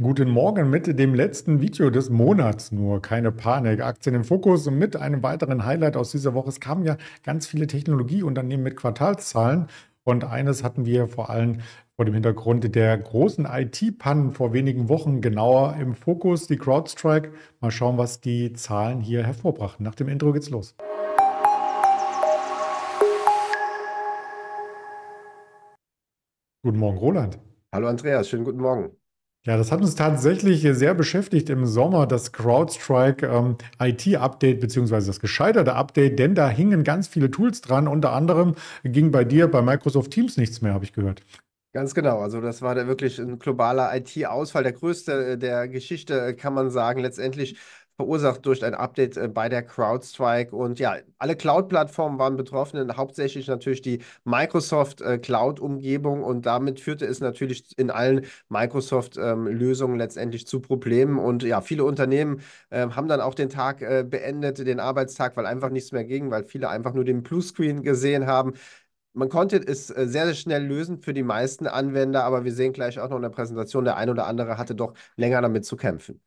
Guten Morgen mit dem letzten Video des Monats nur. Keine Panik. Aktien im Fokus und mit einem weiteren Highlight aus dieser Woche. Es kamen ja ganz viele Technologieunternehmen mit Quartalszahlen. Und eines hatten wir vor allem vor dem Hintergrund der großen IT-Pannen vor wenigen Wochen genauer im Fokus, die CrowdStrike. Mal schauen, was die Zahlen hier hervorbrachten. Nach dem Intro geht's los. Guten Morgen, Roland. Hallo Andreas, schönen guten Morgen. Ja, das hat uns tatsächlich sehr beschäftigt im Sommer, das CrowdStrike ähm, IT-Update beziehungsweise das gescheiterte Update, denn da hingen ganz viele Tools dran. Unter anderem ging bei dir bei Microsoft Teams nichts mehr, habe ich gehört. Ganz genau, also das war da wirklich ein globaler IT-Ausfall, der größte äh, der Geschichte, äh, kann man sagen. Letztendlich verursacht durch ein Update äh, bei der CrowdStrike. Und ja, alle Cloud-Plattformen waren betroffen, hauptsächlich natürlich die Microsoft äh, Cloud-Umgebung. Und damit führte es natürlich in allen Microsoft-Lösungen ähm, letztendlich zu Problemen. Und ja, viele Unternehmen ähm, haben dann auch den Tag äh, beendet, den Arbeitstag, weil einfach nichts mehr ging, weil viele einfach nur den Bluescreen gesehen haben. Man konnte es sehr, sehr schnell lösen für die meisten Anwender, aber wir sehen gleich auch noch in der Präsentation, der ein oder andere hatte doch länger damit zu kämpfen.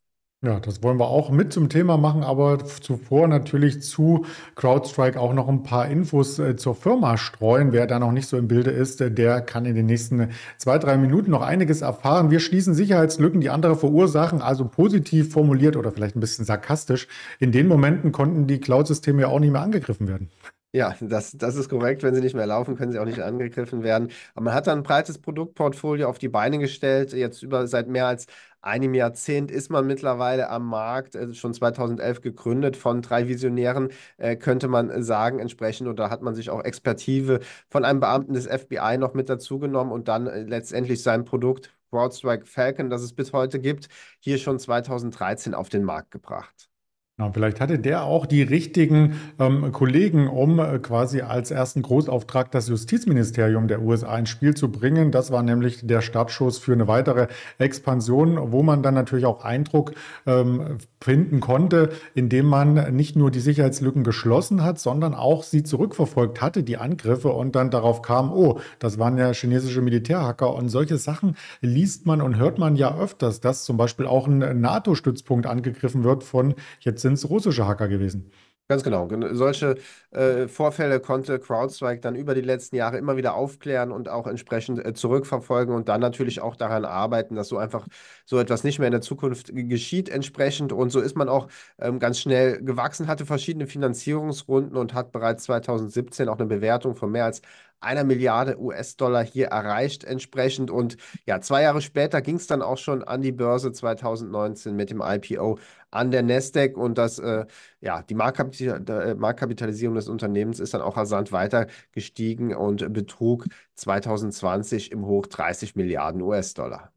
Ja, das wollen wir auch mit zum Thema machen, aber zuvor natürlich zu CrowdStrike auch noch ein paar Infos äh, zur Firma streuen. Wer da noch nicht so im Bilde ist, äh, der kann in den nächsten zwei, drei Minuten noch einiges erfahren. Wir schließen Sicherheitslücken, die andere verursachen, also positiv formuliert oder vielleicht ein bisschen sarkastisch. In den Momenten konnten die Cloud-Systeme ja auch nicht mehr angegriffen werden. Ja, das, das ist korrekt. Wenn sie nicht mehr laufen, können sie auch nicht angegriffen werden. Aber man hat da ein breites Produktportfolio auf die Beine gestellt, jetzt über seit mehr als einem Jahrzehnt ist man mittlerweile am Markt, äh, schon 2011 gegründet von drei Visionären, äh, könnte man sagen, entsprechend. Und da hat man sich auch Expertise von einem Beamten des FBI noch mit dazugenommen und dann äh, letztendlich sein Produkt Broadstrike Falcon, das es bis heute gibt, hier schon 2013 auf den Markt gebracht. Ja, vielleicht hatte der auch die richtigen ähm, Kollegen, um äh, quasi als ersten Großauftrag das Justizministerium der USA ins Spiel zu bringen. Das war nämlich der Startschuss für eine weitere Expansion, wo man dann natürlich auch Eindruck ähm, finden konnte, indem man nicht nur die Sicherheitslücken geschlossen hat, sondern auch sie zurückverfolgt hatte, die Angriffe und dann darauf kam, oh, das waren ja chinesische Militärhacker und solche Sachen liest man und hört man ja öfters, dass zum Beispiel auch ein NATO-Stützpunkt angegriffen wird von jetzt sind es russische Hacker gewesen. Ganz genau. Solche äh, Vorfälle konnte CrowdStrike dann über die letzten Jahre immer wieder aufklären und auch entsprechend äh, zurückverfolgen und dann natürlich auch daran arbeiten, dass so einfach so etwas nicht mehr in der Zukunft geschieht entsprechend. Und so ist man auch ähm, ganz schnell gewachsen, hatte verschiedene Finanzierungsrunden und hat bereits 2017 auch eine Bewertung von mehr als einer Milliarde US-Dollar hier erreicht entsprechend. Und ja, zwei Jahre später ging es dann auch schon an die Börse 2019 mit dem IPO an der Nasdaq und das, äh, ja, die äh, Marktkapitalisierung des Unternehmens ist dann auch rasant weiter gestiegen und betrug 2020 im Hoch 30 Milliarden US-Dollar.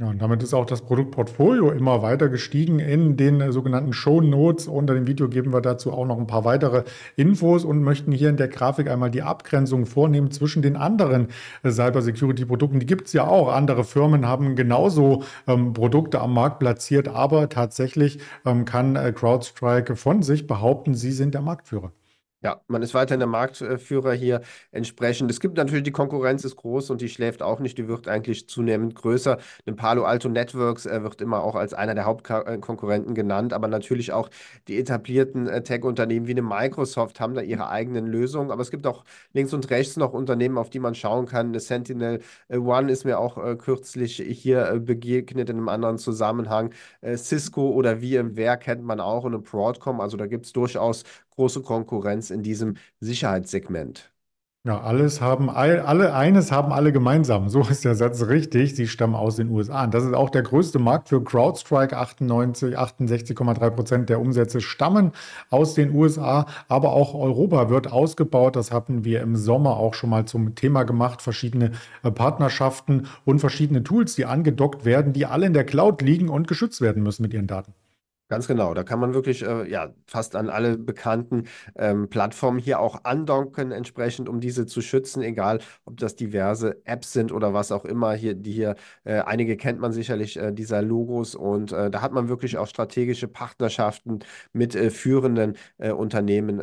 Ja, und damit ist auch das Produktportfolio immer weiter gestiegen. In den äh, sogenannten Show Notes unter dem Video geben wir dazu auch noch ein paar weitere Infos und möchten hier in der Grafik einmal die Abgrenzung vornehmen zwischen den anderen äh, Cybersecurity-Produkten. Die gibt es ja auch. Andere Firmen haben genauso ähm, Produkte am Markt platziert, aber tatsächlich ähm, kann äh, CrowdStrike von sich behaupten, sie sind der Marktführer. Ja, man ist weiterhin der Marktführer hier entsprechend. Es gibt natürlich, die Konkurrenz ist groß und die schläft auch nicht, die wird eigentlich zunehmend größer. Ein Palo Alto Networks äh, wird immer auch als einer der Hauptkonkurrenten genannt, aber natürlich auch die etablierten äh, Tech-Unternehmen wie eine Microsoft haben da ihre eigenen Lösungen. Aber es gibt auch links und rechts noch Unternehmen, auf die man schauen kann. Eine Sentinel äh, One ist mir auch kürzlich hier begegnet in einem anderen Zusammenhang. Cisco oder VMware kennt man auch und eine Broadcom. Also da gibt es durchaus große Konkurrenz in diesem Sicherheitssegment. Ja, alles haben, alle, eines haben alle gemeinsam. So ist der Satz richtig. Sie stammen aus den USA. Und das ist auch der größte Markt für CrowdStrike. 68,3 Prozent der Umsätze stammen aus den USA. Aber auch Europa wird ausgebaut. Das hatten wir im Sommer auch schon mal zum Thema gemacht. Verschiedene äh, Partnerschaften und verschiedene Tools, die angedockt werden, die alle in der Cloud liegen und geschützt werden müssen mit ihren Daten. Ganz genau, da kann man wirklich äh, ja, fast an alle bekannten ähm, Plattformen hier auch andonken, entsprechend, um diese zu schützen, egal ob das diverse Apps sind oder was auch immer. Hier, die hier, äh, einige kennt man sicherlich äh, dieser Logos und äh, da hat man wirklich auch strategische Partnerschaften mit äh, führenden äh, Unternehmen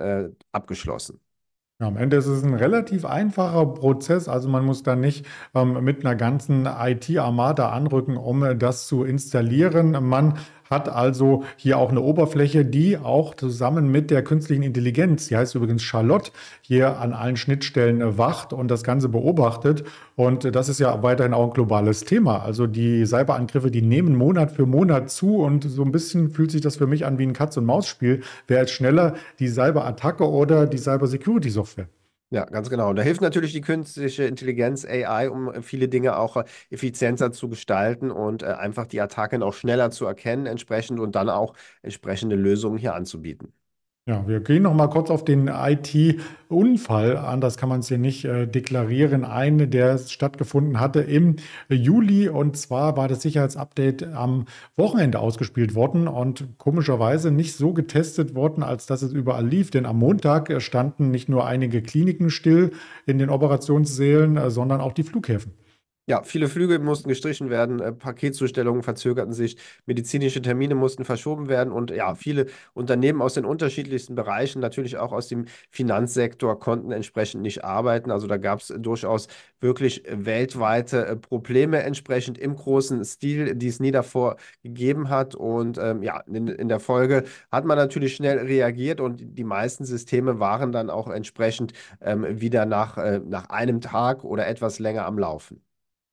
abgeschlossen. Ja, am Ende ist es ein relativ einfacher Prozess, also man muss da nicht ähm, mit einer ganzen IT-Armada anrücken, um das zu installieren. Man hat also hier auch eine Oberfläche, die auch zusammen mit der künstlichen Intelligenz, die heißt übrigens Charlotte, hier an allen Schnittstellen äh, wacht und das Ganze beobachtet. Und äh, das ist ja weiterhin auch ein globales Thema. Also die Cyberangriffe, die nehmen Monat für Monat zu und so ein bisschen fühlt sich das für mich an wie ein Katz-und-Maus-Spiel. Wer ist schneller, die Cyberattacke oder die Cybersecurity-Software? Ja, ganz genau. Und da hilft natürlich die künstliche Intelligenz, AI, um viele Dinge auch äh, effizienter zu gestalten und äh, einfach die Attacken auch schneller zu erkennen entsprechend und dann auch entsprechende Lösungen hier anzubieten. Ja, wir gehen noch mal kurz auf den IT-Unfall, an. Das kann man es hier nicht äh, deklarieren, ein, der stattgefunden hatte im Juli. Und zwar war das Sicherheitsupdate am Wochenende ausgespielt worden und komischerweise nicht so getestet worden, als dass es überall lief. Denn am Montag standen nicht nur einige Kliniken still in den Operationssälen, äh, sondern auch die Flughäfen. Ja, viele Flüge mussten gestrichen werden, äh, Paketzustellungen verzögerten sich, medizinische Termine mussten verschoben werden und ja, viele Unternehmen aus den unterschiedlichsten Bereichen, natürlich auch aus dem Finanzsektor, konnten entsprechend nicht arbeiten. Also da gab es äh, durchaus wirklich äh, weltweite äh, Probleme entsprechend im großen Stil, die es nie davor gegeben hat. Und ähm, ja, in, in der Folge hat man natürlich schnell reagiert und die meisten Systeme waren dann auch entsprechend ähm, wieder nach, äh, nach einem Tag oder etwas länger am Laufen.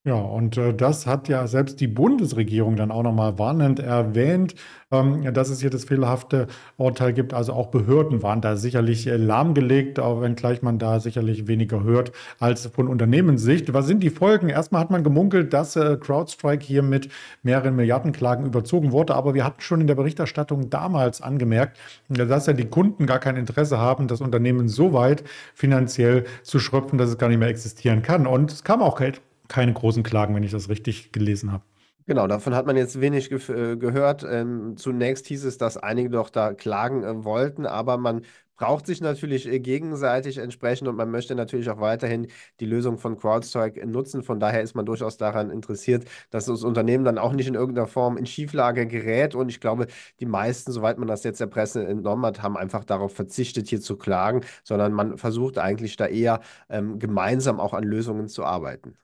Ja, und äh, das hat ja selbst die Bundesregierung dann auch nochmal warnend erwähnt, ähm, dass es hier das fehlerhafte Urteil gibt. Also auch Behörden waren da sicherlich äh, lahmgelegt, auch wenngleich man da sicherlich weniger hört als von Unternehmenssicht. Was sind die Folgen? Erstmal hat man gemunkelt, dass äh, CrowdStrike hier mit mehreren Milliardenklagen überzogen wurde. Aber wir hatten schon in der Berichterstattung damals angemerkt, dass ja die Kunden gar kein Interesse haben, das Unternehmen so weit finanziell zu schröpfen, dass es gar nicht mehr existieren kann. Und es kam auch keine großen Klagen, wenn ich das richtig gelesen habe. Genau, davon hat man jetzt wenig ge äh, gehört. Ähm, zunächst hieß es, dass einige doch da klagen äh, wollten, aber man braucht sich natürlich äh, gegenseitig entsprechend und man möchte natürlich auch weiterhin die Lösung von CrowdStrike nutzen. Von daher ist man durchaus daran interessiert, dass das Unternehmen dann auch nicht in irgendeiner Form in Schieflage gerät. Und ich glaube, die meisten, soweit man das jetzt der Presse entnommen hat, haben einfach darauf verzichtet, hier zu klagen, sondern man versucht eigentlich da eher ähm, gemeinsam auch an Lösungen zu arbeiten.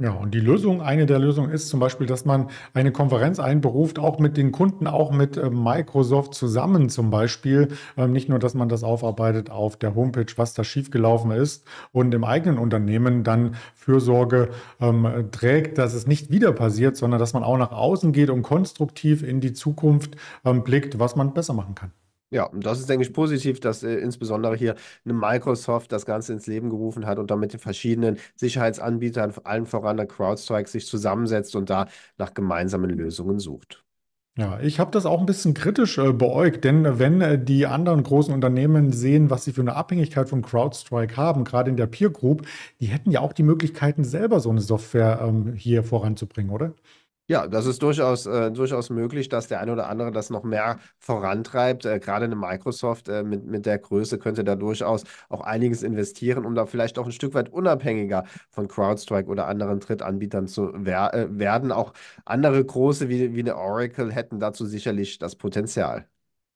Ja, und die Lösung, eine der Lösungen ist zum Beispiel, dass man eine Konferenz einberuft, auch mit den Kunden, auch mit äh, Microsoft zusammen zum Beispiel. Ähm, nicht nur, dass man das aufarbeitet auf der Homepage, was da schiefgelaufen ist und im eigenen Unternehmen dann Fürsorge ähm, trägt, dass es nicht wieder passiert, sondern dass man auch nach außen geht und konstruktiv in die Zukunft ähm, blickt, was man besser machen kann. Ja, und das ist, denke ich, positiv, dass äh, insbesondere hier eine Microsoft das Ganze ins Leben gerufen hat und damit den verschiedenen Sicherheitsanbietern, allen voran der CrowdStrike, sich zusammensetzt und da nach gemeinsamen Lösungen sucht. Ja, ich habe das auch ein bisschen kritisch äh, beäugt, denn äh, wenn äh, die anderen großen Unternehmen sehen, was sie für eine Abhängigkeit von CrowdStrike haben, gerade in der Peer Group, die hätten ja auch die Möglichkeiten, selber so eine Software ähm, hier voranzubringen, oder? Ja, das ist durchaus, äh, durchaus möglich, dass der eine oder andere das noch mehr vorantreibt. Äh, gerade eine Microsoft äh, mit, mit der Größe könnte da durchaus auch einiges investieren, um da vielleicht auch ein Stück weit unabhängiger von CrowdStrike oder anderen Drittanbietern zu wer äh, werden. Auch andere große wie, wie eine Oracle hätten dazu sicherlich das Potenzial.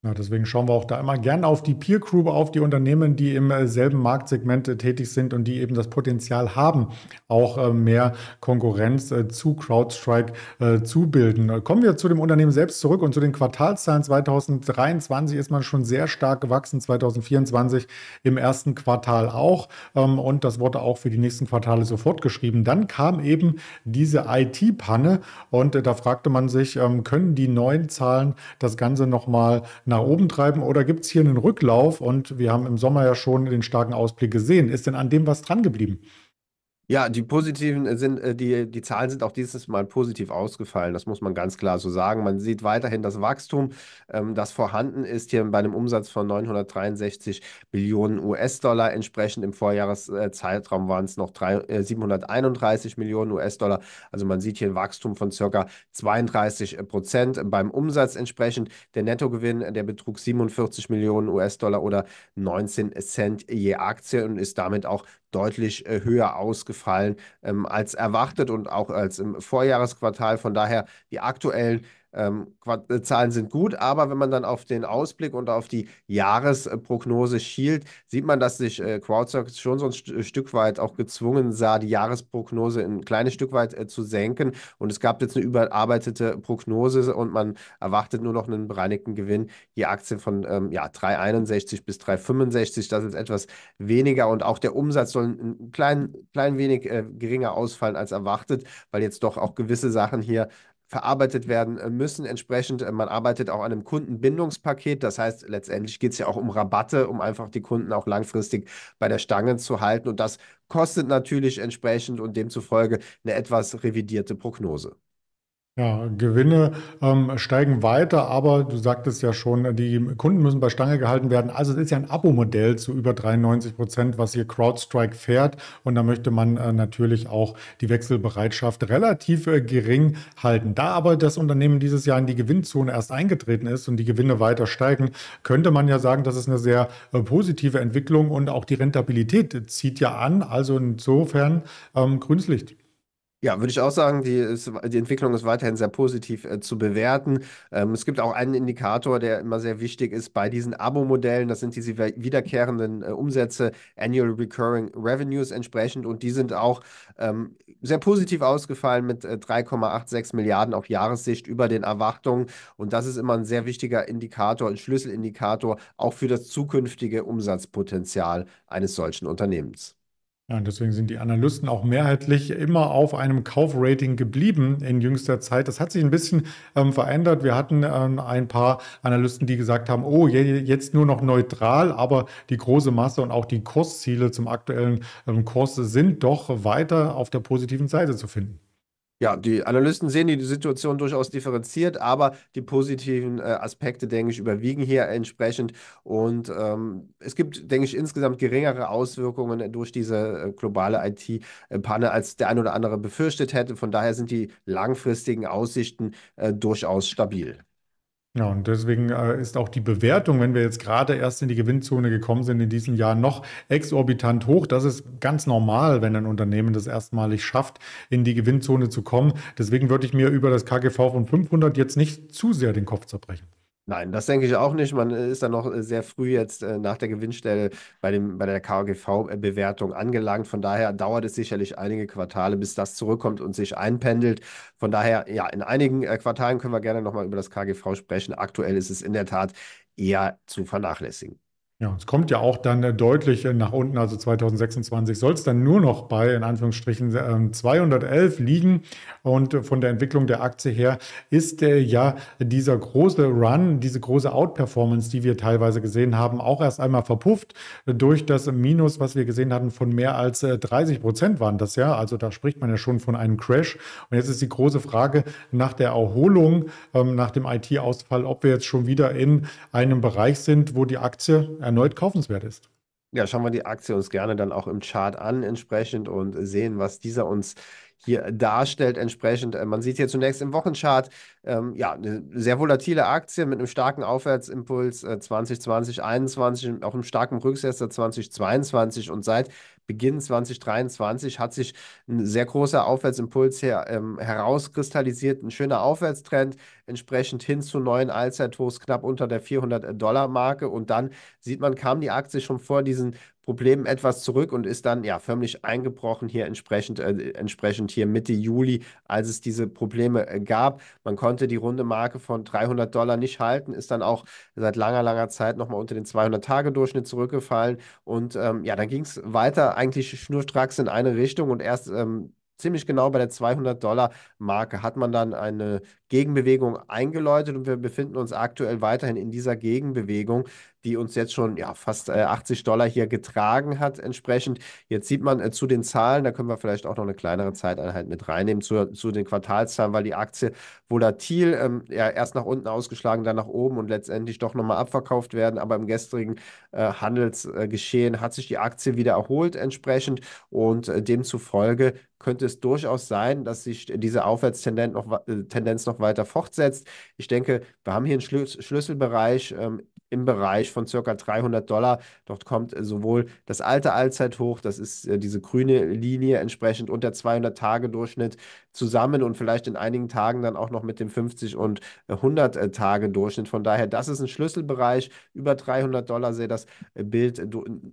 Ja, deswegen schauen wir auch da immer gern auf die Peer Group, auf die Unternehmen, die im äh, selben Marktsegment äh, tätig sind und die eben das Potenzial haben, auch äh, mehr Konkurrenz zu CrowdStrike zu bilden. Kommen wir zu dem Unternehmen selbst zurück und zu den Quartalszahlen. 2023 ist man schon sehr stark gewachsen, 2024 im ersten Quartal auch. Ähm, und das wurde auch für die nächsten Quartale sofort geschrieben. Dann kam eben diese IT-Panne und da fragte man sich, ähm, können die neuen Zahlen das Ganze nochmal nach oben treiben oder gibt es hier einen Rücklauf? Und wir haben im Sommer ja schon den starken Ausblick gesehen. Ist denn an dem was dran geblieben? Ja, die positiven äh, sind, äh, die, die Zahlen sind auch dieses Mal positiv ausgefallen. Das muss man ganz klar so sagen. Man sieht weiterhin das Wachstum, ähm, das vorhanden ist, hier bei einem Umsatz von 963 Millionen US-Dollar. Entsprechend im Vorjahreszeitraum waren es noch drei, äh, 731 Millionen US-Dollar. Also man sieht hier ein Wachstum von circa 32 äh, Prozent beim Umsatz entsprechend. Der Nettogewinn, der betrug 47 Millionen US-Dollar oder 19 Cent je Aktie und ist damit auch deutlich äh, höher ausgefallen ähm, als erwartet und auch als im Vorjahresquartal. Von daher die aktuellen ähm, äh, Zahlen sind gut, aber wenn man dann auf den Ausblick und auf die Jahresprognose schielt, sieht man, dass sich äh, CrowdStrike schon so ein st äh, Stück weit auch gezwungen sah, die Jahresprognose ein kleines Stück weit äh, zu senken. Und es gab jetzt eine überarbeitete Prognose und man erwartet nur noch einen bereinigten Gewinn Die Aktie von ähm, ja, 3,61 bis 3,65. Das ist etwas weniger und auch der Umsatz soll ein klein, klein wenig äh, geringer ausfallen als erwartet, weil jetzt doch auch gewisse Sachen hier verarbeitet werden äh, müssen. Entsprechend, äh, man arbeitet auch an einem Kundenbindungspaket. Das heißt, letztendlich geht es ja auch um Rabatte, um einfach die Kunden auch langfristig bei der Stange zu halten. Und das kostet natürlich entsprechend und demzufolge eine etwas revidierte Prognose. Ja, Gewinne ähm, steigen weiter, aber du sagtest ja schon, die Kunden müssen bei Stange gehalten werden. Also es ist ja ein Abo-Modell zu über 93 Prozent, was hier CrowdStrike fährt. Und da möchte man äh, natürlich auch die Wechselbereitschaft relativ äh, gering halten. Da aber das Unternehmen dieses Jahr in die Gewinnzone erst eingetreten ist und die Gewinne weiter steigen, könnte man ja sagen, das ist eine sehr äh, positive Entwicklung und auch die Rentabilität zieht ja an. Also insofern ähm, grünes Licht. Ja, würde ich auch sagen, die, ist, die Entwicklung ist weiterhin sehr positiv äh, zu bewerten. Ähm, es gibt auch einen Indikator, der immer sehr wichtig ist bei diesen Abo-Modellen. Das sind diese wiederkehrenden äh, Umsätze, Annual Recurring Revenues entsprechend. Und die sind auch ähm, sehr positiv ausgefallen mit äh, 3,86 Milliarden auf Jahressicht über den Erwartungen. Und das ist immer ein sehr wichtiger Indikator, ein Schlüsselindikator auch für das zukünftige Umsatzpotenzial eines solchen Unternehmens. Ja, und deswegen sind die Analysten auch mehrheitlich immer auf einem Kaufrating geblieben in jüngster Zeit. Das hat sich ein bisschen ähm, verändert. Wir hatten ähm, ein paar Analysten, die gesagt haben, oh, je, jetzt nur noch neutral, aber die große Masse und auch die Kursziele zum aktuellen ähm, Kurs sind doch weiter auf der positiven Seite zu finden. Ja, die Analysten sehen die Situation durchaus differenziert, aber die positiven äh, Aspekte, denke ich, überwiegen hier entsprechend. Und ähm, es gibt, denke ich, insgesamt geringere Auswirkungen durch diese äh, globale IT-Panne, als der ein oder andere befürchtet hätte. Von daher sind die langfristigen Aussichten äh, durchaus stabil. Ja, und deswegen äh, ist auch die Bewertung, wenn wir jetzt gerade erst in die Gewinnzone gekommen sind, in diesem Jahr noch exorbitant hoch. Das ist ganz normal, wenn ein Unternehmen das erstmalig schafft, in die Gewinnzone zu kommen. Deswegen würde ich mir über das KGV von 500 jetzt nicht zu sehr den Kopf zerbrechen. Nein, das denke ich auch nicht. Man äh, ist da noch äh, sehr früh jetzt äh, nach der Gewinnstelle bei, dem, bei der KGV-Bewertung angelangt. Von daher dauert es sicherlich einige Quartale, bis das zurückkommt und sich einpendelt. Von daher, ja, in einigen Quartalen können wir gerne nochmal über das KGV sprechen. Aktuell ist es in der Tat eher zu vernachlässigen. Ja, es kommt ja auch dann äh, deutlich äh, nach unten, also 2026 soll es dann nur noch bei, in Anführungsstrichen, 211 ähm, liegen. Und äh, von der Entwicklung der Aktie her ist ja dieser große Run, diese große Outperformance, die wir teilweise gesehen haben, auch erst einmal verpufft durch das Minus, was wir gesehen hatten, von mehr als 30 Prozent waren das ja. Also da spricht man ja schon von einem Crash. Und jetzt ist die große Frage nach der Erholung, ähm, nach dem IT-Ausfall, ob wir jetzt schon wieder in einem Bereich sind, wo die Aktie erneut kaufenswert ist. Ja, schauen wir die Aktie uns gerne dann auch im Chart an entsprechend und sehen, was dieser uns hier darstellt. Entsprechend, äh, man sieht hier zunächst im Wochenchart, ähm, ja, eine sehr volatile Aktie mit einem starken Aufwärtsimpuls äh, 2020, 21, auch einem starken Rücksetzer 2022 und seit Beginn 2023 hat sich ein sehr großer Aufwärtsimpuls her, ähm, herauskristallisiert, ein schöner Aufwärtstrend, entsprechend hin zu neuen Allzeithochs knapp unter der 400-Dollar-Marke. Und dann sieht man, kam die Aktie schon vor diesen Problem etwas zurück und ist dann ja förmlich eingebrochen hier entsprechend, äh, entsprechend hier Mitte Juli, als es diese Probleme äh, gab. Man konnte die runde Marke von 300 Dollar nicht halten, ist dann auch seit langer, langer Zeit nochmal unter den 200-Tage-Durchschnitt zurückgefallen und ähm, ja, dann ging es weiter eigentlich schnurstracks in eine Richtung und erst ähm, ziemlich genau bei der 200-Dollar-Marke hat man dann eine Gegenbewegung eingeläutet und wir befinden uns aktuell weiterhin in dieser Gegenbewegung die uns jetzt schon ja, fast äh, 80 Dollar hier getragen hat entsprechend. Jetzt sieht man äh, zu den Zahlen, da können wir vielleicht auch noch eine kleinere Zeiteinheit mit reinnehmen, zu, zu den Quartalszahlen, weil die Aktie volatil ähm, ja, erst nach unten ausgeschlagen, dann nach oben und letztendlich doch nochmal abverkauft werden. Aber im gestrigen äh, Handelsgeschehen hat sich die Aktie wieder erholt entsprechend und äh, demzufolge könnte es durchaus sein, dass sich diese Aufwärtstendenz noch, äh, Tendenz noch weiter fortsetzt. Ich denke, wir haben hier einen Schlüsselbereich ähm, im Bereich von circa 300 Dollar. Dort kommt sowohl das alte Allzeithoch, das ist äh, diese grüne Linie entsprechend und der 200-Tage-Durchschnitt zusammen und vielleicht in einigen Tagen dann auch noch mit dem 50 und 100 äh, äh, Tage Durchschnitt. Von daher, das ist ein Schlüsselbereich. Über 300 Dollar sähe das äh, Bild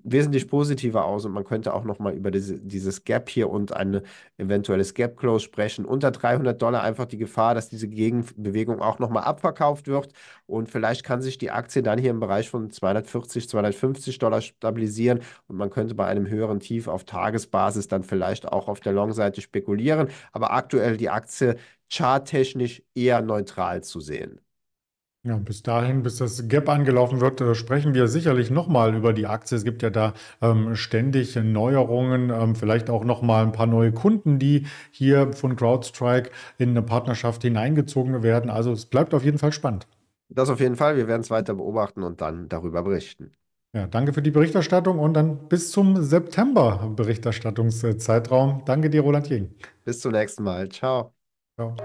wesentlich positiver aus und man könnte auch nochmal über diese, dieses Gap hier und ein eventuelles Gap Close sprechen. Unter 300 Dollar einfach die Gefahr, dass diese Gegenbewegung auch nochmal abverkauft wird und vielleicht kann sich die Aktie dann hier im Bereich von 240, 250 Dollar stabilisieren und man könnte bei einem höheren Tief auf Tagesbasis dann vielleicht auch auf der Long-Seite spekulieren. Aber aktuell aktuell die Aktie charttechnisch eher neutral zu sehen. Ja, bis dahin, bis das Gap angelaufen wird, äh, sprechen wir sicherlich nochmal über die Aktie. Es gibt ja da ähm, ständig Neuerungen, ähm, vielleicht auch nochmal ein paar neue Kunden, die hier von CrowdStrike in eine Partnerschaft hineingezogen werden. Also es bleibt auf jeden Fall spannend. Das auf jeden Fall. Wir werden es weiter beobachten und dann darüber berichten. Ja, danke für die Berichterstattung und dann bis zum September Berichterstattungszeitraum. Danke dir, Roland Jegen. Bis zum nächsten Mal. Ciao. Ciao.